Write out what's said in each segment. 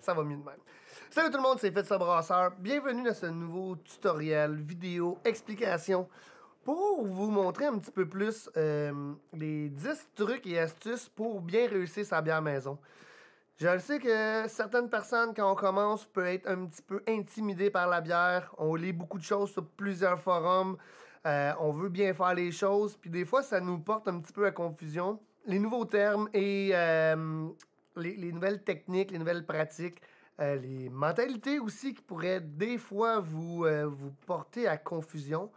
Ça va mieux de même. Salut tout le monde, c'est sa Brasseur. Bienvenue dans ce nouveau tutoriel, vidéo, explication pour vous montrer un petit peu plus euh, les 10 trucs et astuces pour bien réussir sa bière maison. Je sais que certaines personnes, quand on commence, peuvent être un petit peu intimidées par la bière. On lit beaucoup de choses sur plusieurs forums. Euh, on veut bien faire les choses. Puis des fois, ça nous porte un petit peu à confusion. Les nouveaux termes et euh, les, nouvelles techniques, les nouvelles pratiques, euh, les mentalités aussi qui pourraient des fois vous, euh, vous porter à confusion.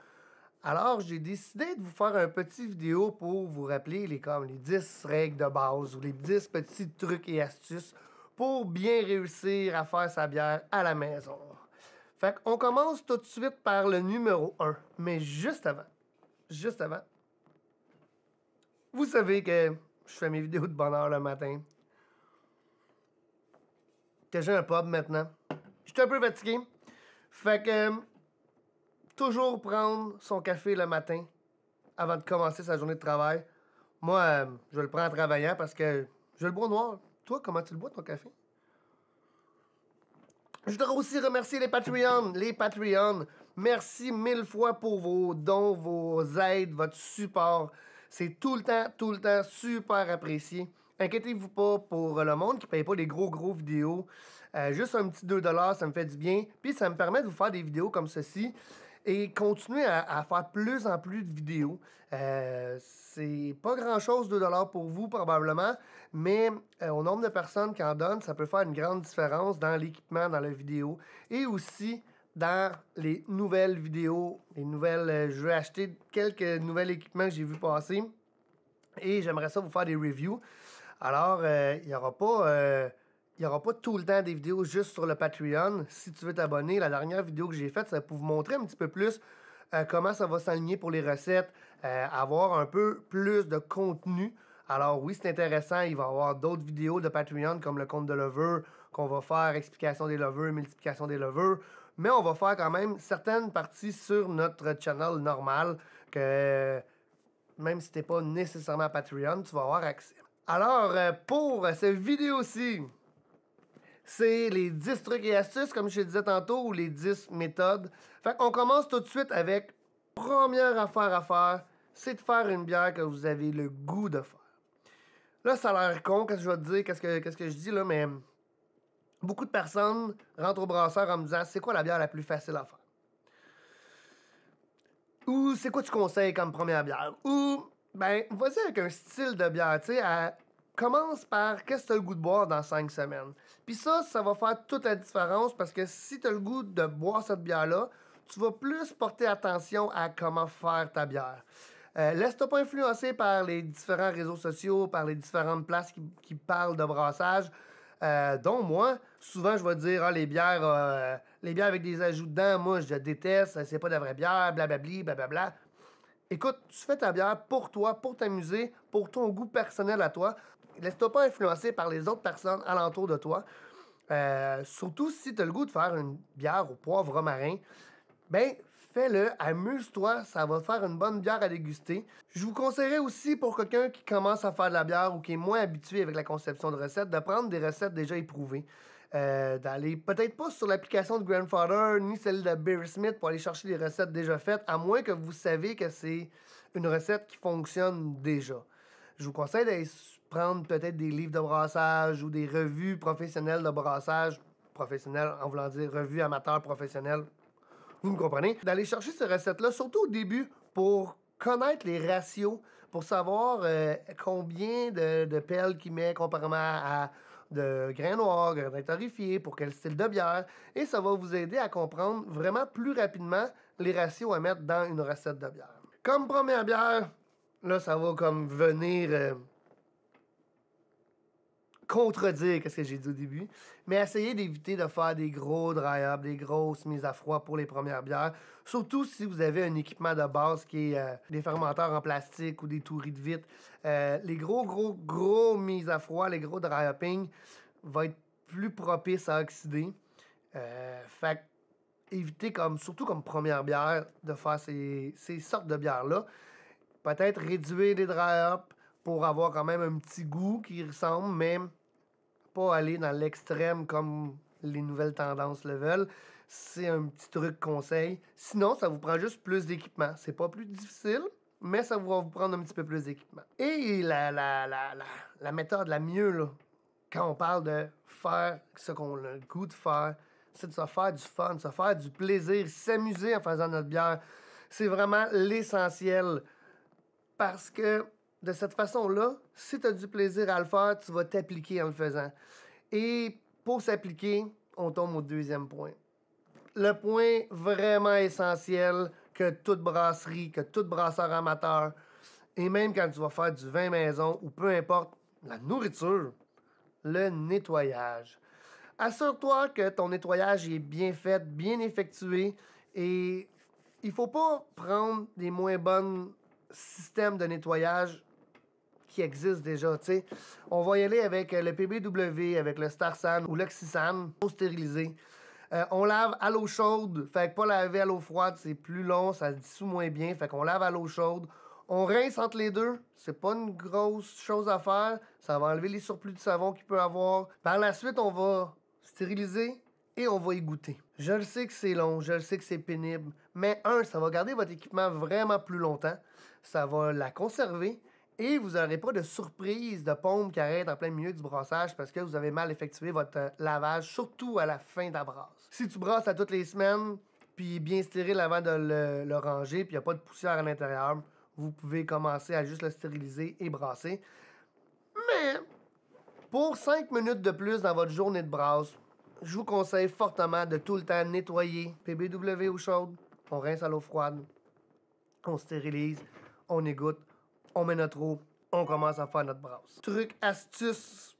Alors, j'ai décidé de vous faire un petit vidéo pour vous rappeler les, comme, les 10 règles de base ou les 10 petits trucs et astuces pour bien réussir à faire sa bière à la maison. Fait qu'on commence tout de suite par le numéro 1. Mais juste avant, juste avant, vous savez que je fais mes vidéos de bonheur le matin que j'ai un pub maintenant. Je suis un peu fatigué. Fait que, toujours prendre son café le matin avant de commencer sa journée de travail. Moi, euh, je le prends en travaillant parce que je le bois noir. Toi, comment tu le bois ton café? Je voudrais aussi remercier les Patreons. Les Patreons, merci mille fois pour vos dons, vos aides, votre support. C'est tout le temps, tout le temps super apprécié. Inquiétez-vous pas pour euh, le monde qui paye pas des gros gros vidéos. Euh, juste un petit 2$, ça me fait du bien. Puis ça me permet de vous faire des vidéos comme ceci et continuer à, faire plus en plus de vidéos. Euh, c'est pas grand chose 2$ pour vous probablement, mais au nombre de personnes qui en donnent, ça peut faire une grande différence dans l'équipement, dans la vidéo et aussi dans les nouvelles vidéos, les nouvelles. je vais acheter quelques nouveaux équipements que j'ai vu passer et j'aimerais ça vous faire des reviews. Alors, euh, il n'y aura pas euh, il y aura pas tout le temps des vidéos juste sur le Patreon. Si tu veux t'abonner, la dernière vidéo que j'ai faite, c'est pour vous montrer un petit peu plus euh, comment ça va s'aligner pour les recettes, avoir un peu plus de contenu. Alors oui, c'est intéressant, il va y avoir d'autres vidéos de Patreon comme le compte de lover qu'on va faire, explication des levures, multiplication des levures, mais on va faire quand même certaines parties sur notre channel normal que même si n'es pas nécessairement Patreon, tu vas avoir accès alors, euh, pour cette vidéo-ci, c'est les 10 trucs et astuces, comme je te disais tantôt, ou les 10 méthodes. Fait qu'on commence tout de suite avec première affaire à faire, c'est de faire une bière que vous avez le goût de faire. Là, ça a l'air con, qu'est-ce que je vais te dire, qu'est-ce que, qu'est-ce que je dis là, mais beaucoup de personnes rentrent au brasseur en me disant c'est quoi la bière la plus facile à faire? Ou c'est quoi tu conseilles comme première bière? Ou ben, vas-y avec un style de bière. Tu sais, commence par qu'est-ce que tu as le goût de boire dans cinq semaines. Puis ça, ça va faire toute la différence parce que si tu as le goût de boire cette bière-là, tu vas plus porter attention à comment faire ta bière. Euh, laisse-toi pas influencer par les différents réseaux sociaux, par les différentes places qui, parlent de brassage. Euh, dont moi, souvent je vais dire ah, les bières euh, les bières avec des ajouts dedans, moi je déteste, c'est pas de la vraie bière, blablabli, blablabla. Écoute, tu fais ta bière pour toi, pour t'amuser, pour ton goût personnel à toi. Laisse-toi pas influencer par les autres personnes alentour de toi. Euh, surtout si tu as le goût de faire une bière au poivre marin, ben fais-le, amuse-toi, ça va faire une bonne bière à déguster. Je vous conseillerais aussi pour quelqu'un qui commence à faire de la bière ou qui est moins habitué avec la conception de recettes, de prendre des recettes déjà éprouvées. Euh, d'aller peut-être pas sur l'application de Grandfather ni celle de Barry Smith pour aller chercher des recettes déjà faites, à moins que vous savez que c'est une recette qui fonctionne déjà. Je vous conseille d'aller prendre peut-être des livres de brassage ou des revues professionnelles de brassage, professionnelles en voulant dire revues amateurs professionnelles, vous me comprenez, d'aller chercher ces recettes-là, surtout au début, pour connaître les ratios, pour savoir euh, combien de, de pelles qu'il met comparément à de grains noirs, grains pour quel style de bière, et ça va vous aider à comprendre vraiment plus rapidement les ratios à mettre dans une recette de bière. Comme première bière, là, ça va comme venir... Euh, contredire ce que j'ai dit au début, mais essayez d'éviter de faire des gros dry ups des grosses mises à froid pour les premières bières, surtout si vous avez un équipement de base qui est euh, des fermenteurs en plastique ou des touris de vitre. Euh, les gros, gros, gros mises à froid, les gros dry-hopping vont être plus propices à oxyder. Euh, fait éviter comme, surtout comme première bière, de faire ces, ces sortes de bières-là. Peut-être réduire les dry-ups pour avoir quand même un petit goût qui ressemble, mais pas aller dans l'extrême comme les nouvelles tendances le veulent. C'est un petit truc conseil. Sinon, ça vous prend juste plus d'équipement. C'est pas plus difficile, mais ça va vous prendre un petit peu plus d'équipement. Et la, la, la, la, méthode la mieux, là, quand on parle de faire ce qu'on a le goût de faire, c'est de se faire du fun, de se faire du plaisir, s'amuser en faisant notre bière. C'est vraiment l'essentiel. Parce que de cette façon-là, si tu as du plaisir à le faire, tu vas t'appliquer en le faisant. Et pour s'appliquer, on tombe au deuxième point. Le point vraiment essentiel que toute brasserie, que tout brasseur amateur, et même quand tu vas faire du vin maison ou peu importe, la nourriture, le nettoyage. Assure-toi que ton nettoyage est bien fait, bien effectué et il faut pas prendre des moins bons systèmes de nettoyage qui existe déjà, tu On va y aller avec euh, le PBW, avec le Starsan ou l'Oxisan. pour stériliser. Euh, on lave à l'eau chaude, fait que pas laver à l'eau froide, c'est plus long, ça se dissout moins bien, fait qu'on lave à l'eau chaude. On rince entre les deux, c'est pas une grosse chose à faire, ça va enlever les surplus de savon qu'il peut avoir. Par la suite, on va stériliser et on va y goûter. Je le sais que c'est long, je le sais que c'est pénible, mais un, ça va garder votre équipement vraiment plus longtemps, ça va la conserver, et vous n'aurez pas de surprise de pompe qui arrête en plein milieu du brassage parce que vous avez mal effectué votre euh, lavage, surtout à la fin de la brasse. Si tu brasses à toutes les semaines, puis bien stérile avant de le, ranger, puis il n'y a pas de poussière à l'intérieur, vous pouvez commencer à juste le stériliser et brasser. Mais pour 5 minutes de plus dans votre journée de brasse, je vous conseille fortement de tout le temps nettoyer PBW ou chaude, on rince à l'eau froide, on stérilise, on égoutte, on met notre eau, on commence à faire notre brasse. Truc, astuce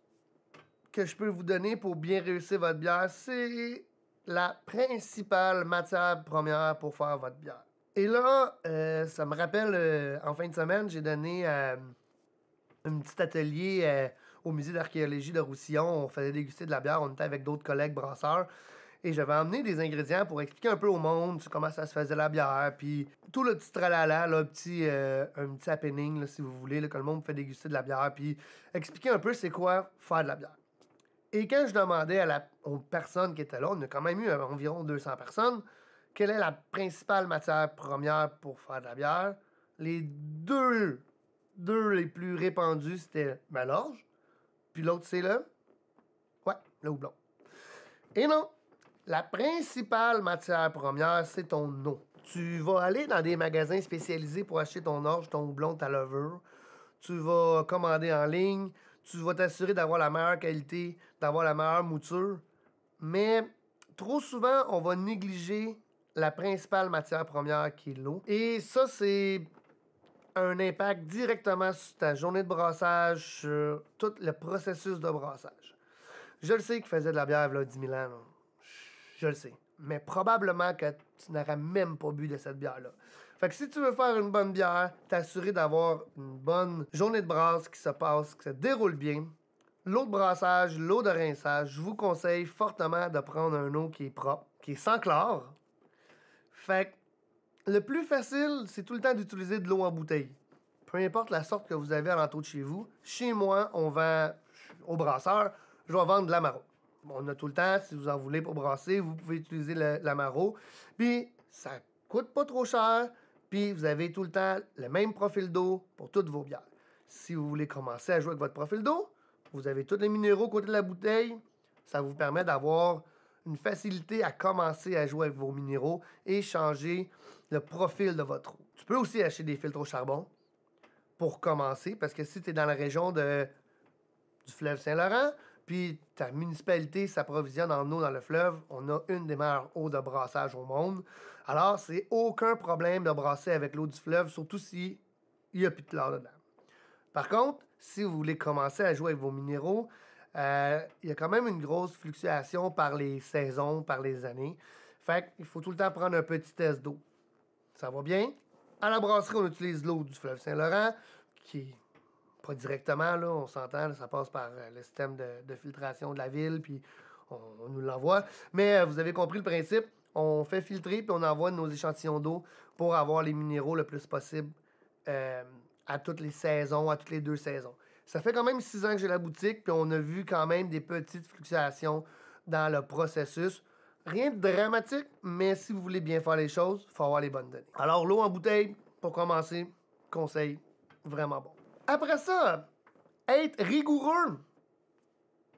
que je peux vous donner pour bien réussir votre bière, c'est la principale matière première pour faire votre bière. Et là, euh, ça me rappelle, euh, en fin de semaine, j'ai donné euh, un petit atelier au musée d'archéologie de Roussillon. On faisait déguster de la bière, on était avec d'autres collègues brasseurs. Et j'avais emmené des ingrédients pour expliquer un peu au monde comment ça se faisait la bière, puis tout le petit tralala, là, petit, euh, un petit happening, si vous voulez, que le monde fait déguster de la bière, puis expliquer un peu c'est quoi faire de la bière. Et quand je demandais à la, aux personnes qui étaient là, on a quand même eu environ 200 personnes, quelle est la principale matière première pour faire de la bière, les deux, deux les plus répandus, c'était ma l'orge, puis l'autre, c'est le... Ouais, le houblon. Et non, la principale matière première, c'est ton eau. Tu vas aller dans des magasins spécialisés pour acheter ton orge, ton houblon, ta levure. Tu vas commander en ligne. Tu vas t'assurer d'avoir la meilleure qualité, d'avoir la meilleure mouture. Mais trop souvent, on va négliger la principale matière première qui est l'eau. Et ça, c'est un impact directement sur ta journée de brassage, sur tout le processus de brassage. Je le sais qu'il faisait de la bière il y a 10 000 ans. Je le sais. Mais probablement que tu n'aurais même pas bu de cette bière-là. Fait que si tu veux faire une bonne bière, t'assurer d'avoir une bonne journée de brasse qui se passe, qui se déroule bien. L'eau de brassage, l'eau de rinçage, je vous conseille fortement de prendre un eau qui est propre, qui est sans chlore. Fait que le plus facile, c'est tout le temps d'utiliser de l'eau en bouteille. Peu importe la sorte que vous avez à l'entour de chez vous. Chez moi, on vend au brasseur, je vais vendre de l'amaro on a tout le temps, si vous en voulez pour brasser, vous pouvez utiliser l'amaro. Puis, ça coûte pas trop cher. Puis, vous avez tout le temps le même profil d'eau pour toutes vos bières. Si vous voulez commencer à jouer avec votre profil d'eau, vous avez tous les minéraux côté de la bouteille. Ça vous permet d'avoir une facilité à commencer à jouer avec vos minéraux et changer le profil de votre eau. Tu peux aussi acheter des filtres au charbon pour commencer, parce que si tu es dans la région de, du fleuve Saint-Laurent, puis ta municipalité s'approvisionne en eau dans le fleuve, on a une des meilleures eaux de brassage au monde. Alors, c'est aucun problème de brasser avec l'eau du fleuve, surtout s'il n'y a plus de chlore dedans. Par contre, si vous voulez commencer à jouer avec vos minéraux, euh, il y a quand même une grosse fluctuation par les saisons, par les années. Fait qu'il faut tout le temps prendre un petit test d'eau. Ça va bien? À la brasserie, on utilise l'eau du fleuve Saint-Laurent, qui pas directement, on s'entend, ça passe par euh, le système de, filtration de la ville, puis on, nous l'envoie. Mais euh, vous avez compris le principe, on fait filtrer, puis on envoie nos échantillons d'eau pour avoir les minéraux le plus possible euh, à toutes les saisons, à toutes les deux saisons. Ça fait quand même six ans que j'ai la boutique, puis on a vu quand même des petites fluctuations dans le processus. Rien de dramatique, mais si vous voulez bien faire les choses, il faut avoir les bonnes données. Alors, l'eau en bouteille, pour commencer, conseil vraiment bon. Après ça, être rigoureux.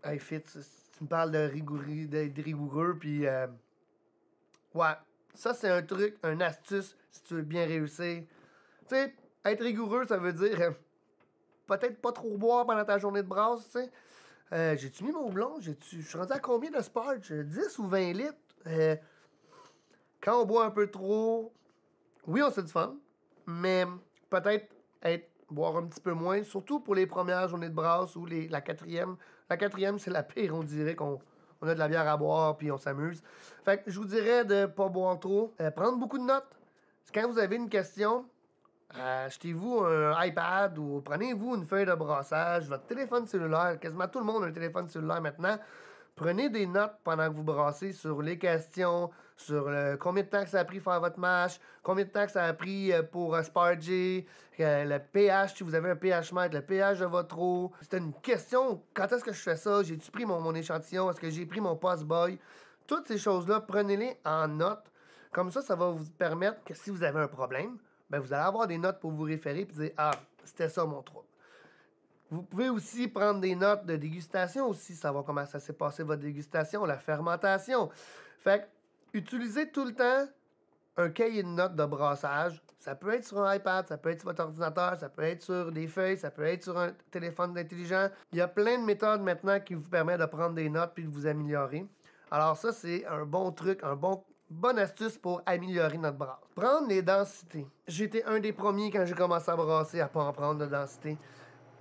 Hey, Fitz, tu me parles de rigoureux, d'être rigoureux, puis... Euh, ouais, ça, c'est un truc, un astuce, si tu veux bien réussir. Tu sais, être rigoureux, ça veut dire... Euh, peut-être pas trop boire pendant ta journée de brasse, tu sais. Euh, j'ai-tu mis mon blond? jai Je suis rendu à combien de Sparge? 10 ou 20 litres? quand on boit un peu trop, oui, on se du fun, mais peut-être être boire un petit peu moins, surtout pour les premières journées de brasse ou les, la quatrième. La quatrième, c'est la pire, on dirait qu'on a de la bière à boire puis on s'amuse. Fait que je vous dirais de ne pas boire trop, euh, prendre beaucoup de notes. Quand vous avez une question, achetez-vous un iPad ou prenez-vous une feuille de brassage, votre téléphone cellulaire. Quasiment tout le monde a un téléphone cellulaire maintenant. Prenez des notes pendant que vous brassez sur les questions, sur combien de temps ça a pris faire votre match, combien de temps ça a pris euh, pour euh, sparger, euh, le pH, si vous avez un pH mètre, le pH de votre eau. C'est une question, quand est-ce que je fais ça? J'ai-tu pris mon, échantillon? Est-ce que j'ai pris mon post boy Toutes ces choses-là, prenez-les en note. Comme ça, ça va vous permettre que si vous avez un problème, ben vous allez avoir des notes pour vous référer et dire Ah, c'était ça mon trouble. Vous pouvez aussi prendre des notes de dégustation aussi, savoir comment ça s'est passé votre dégustation, la fermentation. Fait que, utilisez tout le temps un cahier de notes de brassage. Ça peut être sur un iPad, ça peut être sur votre ordinateur, ça peut être sur des feuilles, ça peut être sur un téléphone intelligent. Il y a plein de méthodes maintenant qui vous permettent de prendre des notes puis de vous améliorer. Alors ça, c'est un bon truc, un bon bonne astuce pour améliorer notre brasse. Prendre les densités. J'étais un des premiers quand j'ai commencé à brasser à pas en prendre de densité.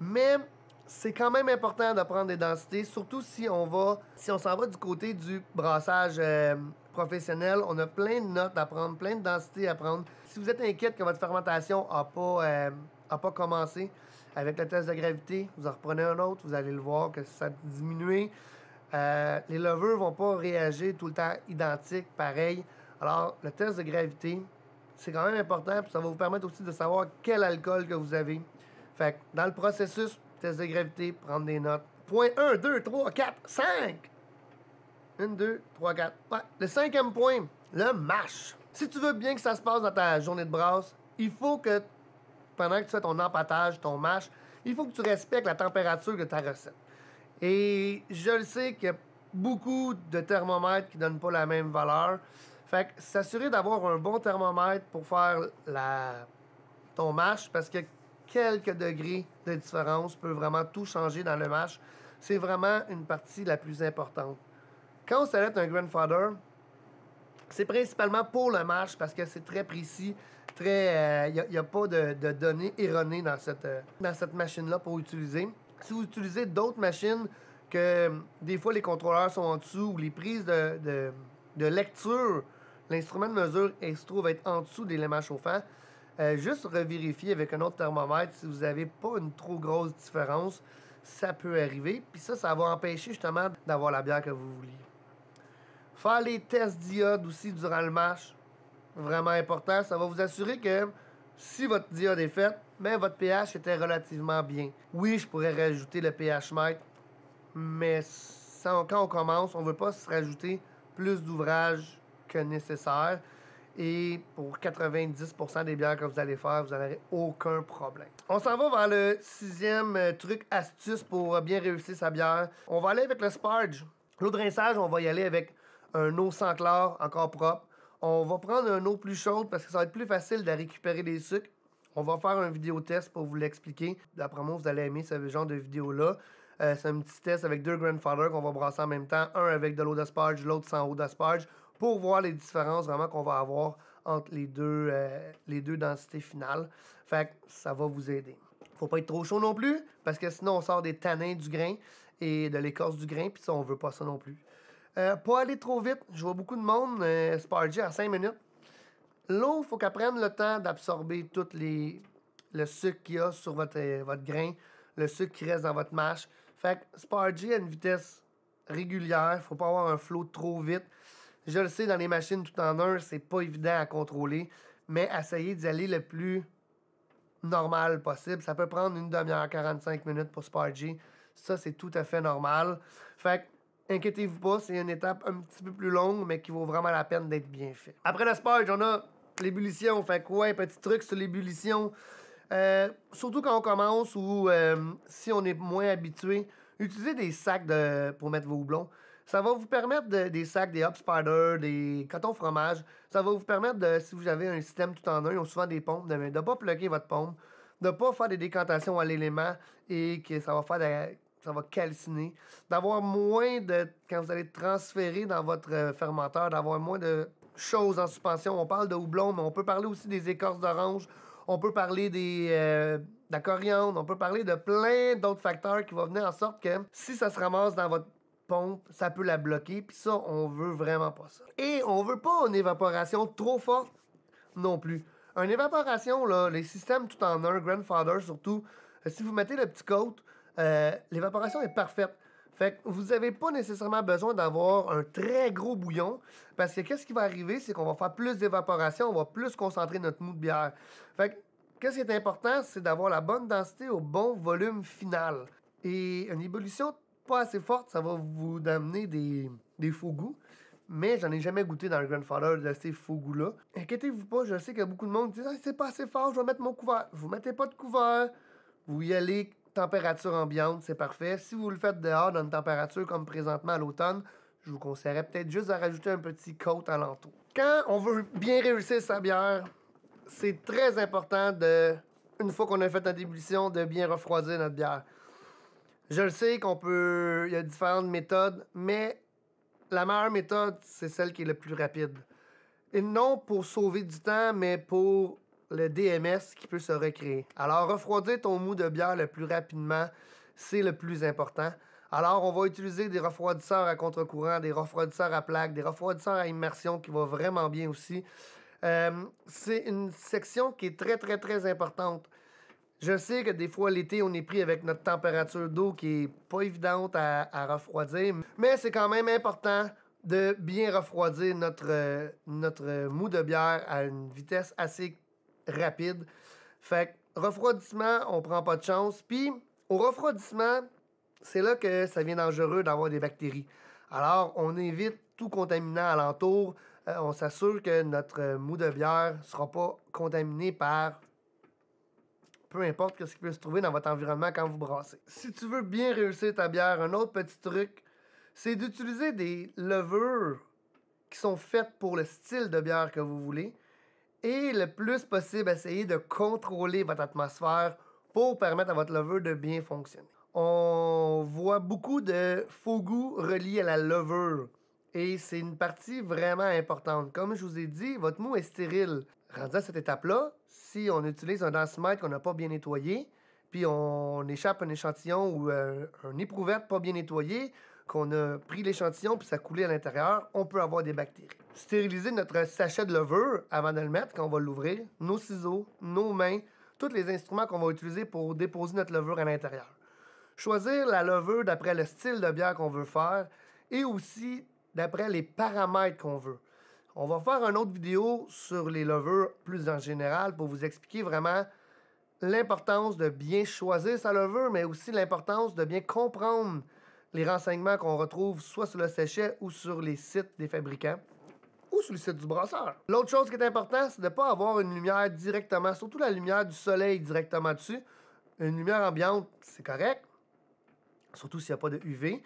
Mais c'est quand même important de prendre des densités, surtout si on va, si on s'en va du côté du brassage euh, professionnel. On a plein de notes à prendre, plein de densités à prendre. Si vous êtes inquiète que votre fermentation n'a pas, euh, a pas commencé avec le test de gravité, vous en reprenez un autre, vous allez le voir que ça a diminué. Euh, les levures vont pas réagir tout le temps identique, pareil. Alors, le test de gravité, c'est quand même important, puis ça va vous permettre aussi de savoir quel alcool que vous avez. Fait que dans le processus, test de gravité, prendre des notes. Point 1, 2, 3, 4, 5. 1, 2, 3, 4. Ouais. Le cinquième point, le marche. Si tu veux bien que ça se passe dans ta journée de brasse, il faut que, pendant que tu fais ton empattage, ton marche, il faut que tu respectes la température de ta recette. Et je le sais qu'il y a beaucoup de thermomètres qui ne donnent pas la même valeur. Fait que s'assurer d'avoir un bon thermomètre pour faire la... ton marche, parce que quelques degrés de différence peut vraiment tout changer dans le match. C'est vraiment une partie la plus importante. Quand on s'arrête un grandfather, c'est principalement pour le match parce que c'est très précis. Très, euh, il n'y a, pas de, données erronées dans cette, euh, cette machine-là pour utiliser. Si vous utilisez d'autres machines que euh, des fois les contrôleurs sont en dessous ou les prises de, lecture, l'instrument de mesure se trouve être en dessous des éléments chauffants, euh, juste revérifier avec un autre thermomètre si vous n'avez pas une trop grosse différence. Ça peut arriver. Puis ça, ça va empêcher justement d'avoir la bière que vous vouliez. Faire les tests d'iode aussi durant le match, vraiment important. Ça va vous assurer que si votre diode est faite, ben, mais votre pH était relativement bien. Oui, je pourrais rajouter le pH mètre, mais quand on commence, on ne veut pas se rajouter plus d'ouvrage que nécessaire. Et pour 90% des bières que vous allez faire, vous n'aurez aucun problème. On s'en va vers le sixième euh, truc astuce pour euh, bien réussir sa bière. On va aller avec le sparge. L'eau de rinçage, on va y aller avec un eau sans chlore, encore propre. On va prendre un eau plus chaude parce que ça va être plus facile de récupérer les sucres. On va faire un vidéo test pour vous l'expliquer. D'après moi, vous allez aimer ce genre de vidéo-là. Euh, c'est un petit test avec deux grandfathers qu'on va brasser en même temps. Un avec de l'eau sparge », l'autre sans eau sparge » pour voir les différences vraiment qu'on va avoir entre les deux, euh, les deux densités finales. Fait que ça va vous aider. Faut pas être trop chaud non plus, parce que sinon on sort des tanins du grain et de l'écorce du grain, puis ça on veut pas ça non plus. Euh, pas aller trop vite, je vois beaucoup de monde euh, Spargy, à 5 minutes. L'eau, faut qu'elle prenne le temps d'absorber tout les, le sucre qu'il y a sur votre, euh, votre grain, le sucre qui reste dans votre mâche. Fait que à une vitesse régulière, faut pas avoir un flot trop vite je le sais, dans les machines tout en un, c'est pas évident à contrôler, mais essayez d'y aller le plus normal possible. Ça peut prendre une demi-heure, 45 minutes pour sparger. Ça, c'est tout à fait normal. Fait que, inquiétez-vous pas, c'est une étape un petit peu plus longue, mais qui vaut vraiment la peine d'être bien fait. Après le Sparge, on a l'ébullition. Fait quoi, ouais, petit truc sur l'ébullition. Euh, surtout quand on commence ou euh, si on est moins habitué, utilisez des sacs de, pour mettre vos houblons. Ça va vous permettre des sacs, des Hop Spider, des cotons fromage. Ça va vous permettre de, si vous avez un système tout en un, ils ont souvent des pompes, de ne pas bloquer votre pompe, de ne pas faire des décantations à l'élément et que ça va faire ça va calciner. D'avoir moins de. Quand vous allez transférer dans votre euh, fermenteur, d'avoir moins de choses en suspension. On parle de houblon, mais on peut parler aussi des écorces d'orange. On peut parler des, euh, de la coriandre. On peut parler de plein d'autres facteurs qui vont venir en sorte que si ça se ramasse dans votre pompe, ça peut la bloquer, puis ça, on veut vraiment pas ça. Et on veut pas une évaporation trop forte non plus. Une évaporation, là, les systèmes tout en un, grandfather surtout, euh, si vous mettez le petit coat, euh, l'évaporation est parfaite. Fait que vous n'avez pas nécessairement besoin d'avoir un très gros bouillon parce que qu'est-ce qui va arriver, c'est qu'on va faire plus d'évaporation, on va plus concentrer notre mou de bière. Fait que qu'est-ce qui est important, c'est d'avoir la bonne densité au bon volume final. Et une ébullition assez forte, ça va vous amener des, faux goûts. Mais j'en ai jamais goûté dans le Grandfather de ces faux goûts-là. Inquiétez-vous pas, je sais qu'il y a beaucoup de monde qui dit ah, c'est pas assez fort, je vais mettre mon couvert. Vous mettez pas de couvert, vous y allez température ambiante, c'est parfait. Si vous le faites dehors dans une température comme présentement à l'automne, je vous conseillerais peut-être juste à rajouter un petit coat alentour. Quand on veut bien réussir sa bière, c'est très important de, une fois qu'on a fait la débullition, de bien refroidir notre bière. Je le sais qu'on peut. Il y a différentes méthodes, mais la meilleure méthode, c'est celle qui est la plus rapide. Et non pour sauver du temps, mais pour le DMS qui peut se recréer. Alors, refroidir ton mou de bière le plus rapidement, c'est le plus important. Alors, on va utiliser des refroidisseurs à contre-courant, des refroidisseurs à plaque, des refroidisseurs à immersion qui vont vraiment bien aussi. Euh, c'est une section qui est très, très, très importante. Je sais que des fois, l'été, on est pris avec notre température d'eau qui est pas évidente à, refroidir, mais c'est quand même important de bien refroidir notre, euh, notre euh, mou de bière à une vitesse assez rapide. Fait que refroidissement, on prend pas de chance. Puis, au refroidissement, c'est là que ça devient dangereux d'avoir des bactéries. Alors, on évite tout contaminant alentour. Euh, on s'assure que notre mou de bière ne sera pas contaminé par peu importe ce qui peut se trouver dans votre environnement quand vous brassez. Si tu veux bien réussir ta bière, un autre petit truc, c'est d'utiliser des levures qui sont faites pour le style de bière que vous voulez et le plus possible essayer de contrôler votre atmosphère pour permettre à votre levure de bien fonctionner. On voit beaucoup de faux goûts reliés à la levure et c'est une partie vraiment importante. Comme je vous ai dit, votre mou est stérile rendu à cette étape-là, si on utilise un densimètre qu'on n'a pas bien nettoyé, puis on échappe un échantillon ou euh, un une éprouvette pas bien nettoyé, qu'on a pris l'échantillon puis ça coulait à l'intérieur, on peut avoir des bactéries. Stériliser notre sachet de levure avant de le mettre quand on va l'ouvrir, nos ciseaux, nos mains, tous les instruments qu'on va utiliser pour déposer notre levure à l'intérieur. Choisir la levure d'après le style de bière qu'on veut faire et aussi d'après les paramètres qu'on veut. On va faire une autre vidéo sur les levures plus en général pour vous expliquer vraiment l'importance de bien choisir sa levure, mais aussi l'importance de bien comprendre les renseignements qu'on retrouve soit sur le séchet ou sur les sites des fabricants ou sur le site du brasseur. L'autre chose qui est importante, c'est de ne pas avoir une lumière directement, surtout la lumière du soleil directement dessus. Une lumière ambiante, c'est correct, surtout s'il n'y a pas de UV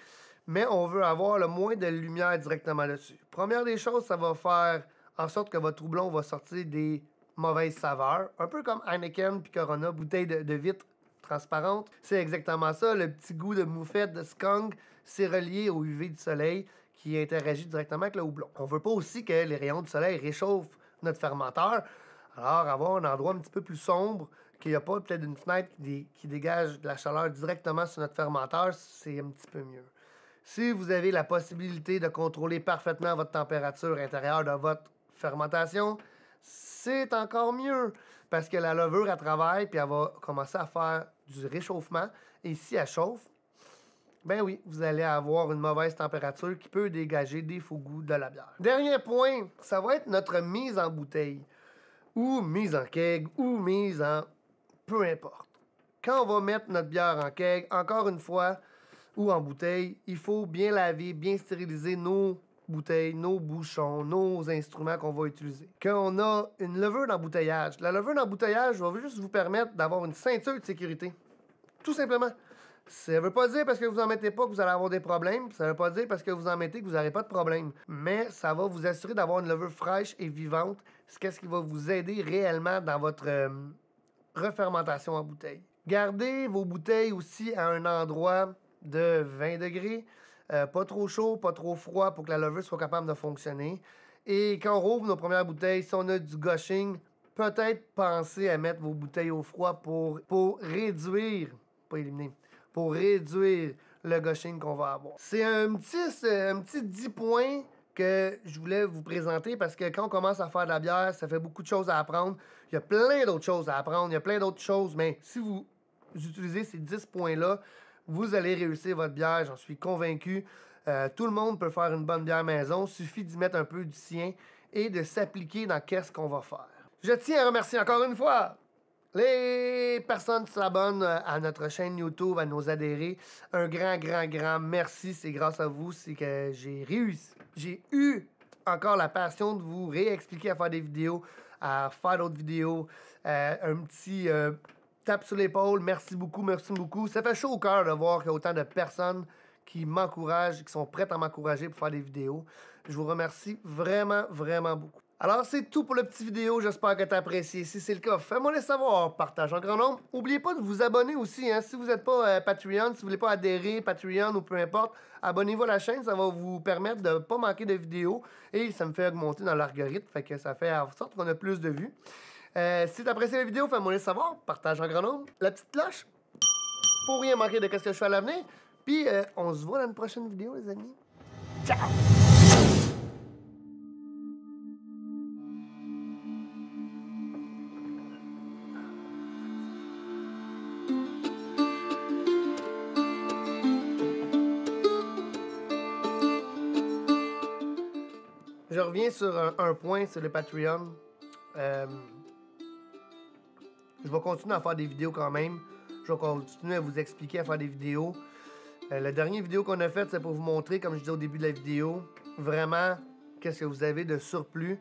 mais on veut avoir le moins de lumière directement dessus. Première des choses, ça va faire en sorte que votre houblon va sortir des mauvaises saveurs, un peu comme Heineken puis Corona, bouteille de, de vitre transparente. C'est exactement ça, le petit goût de moufette, de skunk, c'est relié au UV du soleil qui interagit directement avec le houblon. On veut pas aussi que les rayons du soleil réchauffent notre fermenteur, alors avoir un endroit un petit peu plus sombre, qu'il n'y a pas peut-être une fenêtre qui, qui dégage de la chaleur directement sur notre fermenteur, c'est un petit peu mieux. Si vous avez la possibilité de contrôler parfaitement votre température intérieure de votre fermentation, c'est encore mieux parce que la levure, à travaille puis elle va commencer à faire du réchauffement. Et si elle chauffe, ben oui, vous allez avoir une mauvaise température qui peut dégager des faux goûts de la bière. Dernier point, ça va être notre mise en bouteille ou mise en keg ou mise en peu importe. Quand on va mettre notre bière en keg, encore une fois, ou en bouteille, il faut bien laver, bien stériliser nos bouteilles, nos bouchons, nos instruments qu'on va utiliser. Quand on a une levure d'embouteillage, la levure d'embouteillage va juste vous permettre d'avoir une ceinture de sécurité. Tout simplement. Ça ne veut pas dire parce que vous en mettez pas que vous allez avoir des problèmes. Ça ne veut pas dire parce que vous en mettez que vous n'aurez pas de problème. Mais ça va vous assurer d'avoir une levure fraîche et vivante. C'est ce qui va vous aider réellement dans votre euh, refermentation en bouteille. Gardez vos bouteilles aussi à un endroit de 20 degrés. Euh, pas trop chaud, pas trop froid pour que la levure soit capable de fonctionner. Et quand on rouvre nos premières bouteilles, si on a du gushing, peut-être pensez à mettre vos bouteilles au froid pour, pour réduire, pas éliminer, pour réduire le gushing qu'on va avoir. C'est un petit, un petit 10 points que je voulais vous présenter parce que quand on commence à faire de la bière, ça fait beaucoup de choses à apprendre. Il y a plein d'autres choses à apprendre, il y a plein d'autres choses, mais si vous utilisez ces 10 points-là, vous allez réussir votre bière, j'en suis convaincu. Euh, tout le monde peut faire une bonne bière maison, suffit d'y mettre un peu du sien et de s'appliquer dans qu'est-ce qu'on va faire. Je tiens à remercier encore une fois les personnes qui s'abonnent à notre chaîne YouTube, à nos adhérés, un grand, grand, grand merci. C'est grâce à vous c'est que j'ai réussi. J'ai eu encore la passion de vous réexpliquer à faire des vidéos, à faire d'autres vidéos, euh, un petit euh, tape sur l'épaule. Merci beaucoup, merci beaucoup. Ça fait chaud au cœur de voir qu'il y a autant de personnes qui m'encouragent, qui sont prêtes à m'encourager pour faire des vidéos. Je vous remercie vraiment, vraiment beaucoup. Alors, c'est tout pour la petite vidéo. J'espère que tu as apprécié. Si c'est le cas, fais-moi le savoir. Partage en grand nombre. N'oubliez pas de vous abonner aussi. Hein. Si vous n'êtes pas euh, Patreon, si vous voulez pas adhérer, Patreon ou peu importe, abonnez-vous à la chaîne. Ça va vous permettre de ne pas manquer de vidéos. Et ça me fait augmenter dans l'algorithme. Fait que ça fait en sorte qu'on a plus de vues. Euh, si t'as apprécié la vidéo, fais-moi le savoir, partage en grand nombre, la petite cloche, pour rien manquer de ce que je fais à l'avenir. Puis euh, on se voit dans une prochaine vidéo, les amis. Ciao! je reviens sur un, point sur le Patreon. Euh, je vais continuer à faire des vidéos quand même. Je vais continuer à vous expliquer à faire des vidéos. Euh, la dernière vidéo qu'on a faite, c'est pour vous montrer, comme je disais au début de la vidéo, vraiment qu'est-ce que vous avez de surplus.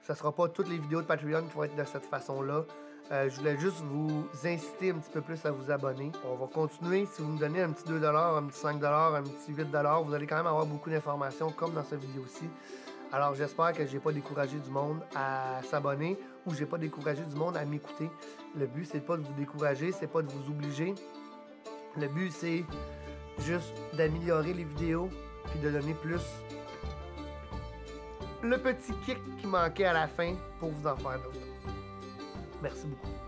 Ce ne sera pas toutes les vidéos de Patreon qui vont être de cette façon-là. Euh, je voulais juste vous inciter un petit peu plus à vous abonner. On va continuer. Si vous me donnez un petit 2$, un petit 5$, un petit 8$, vous allez quand même avoir beaucoup d'informations comme dans cette vidéo-ci. Alors j'espère que je n'ai pas découragé du monde à s'abonner ou je n'ai pas découragé du monde à m'écouter. Le but, c'est pas de vous décourager, c'est pas de vous obliger. Le but, c'est juste d'améliorer les vidéos puis de donner plus le petit kick qui manquait à la fin pour vous en faire d'autres. Merci beaucoup.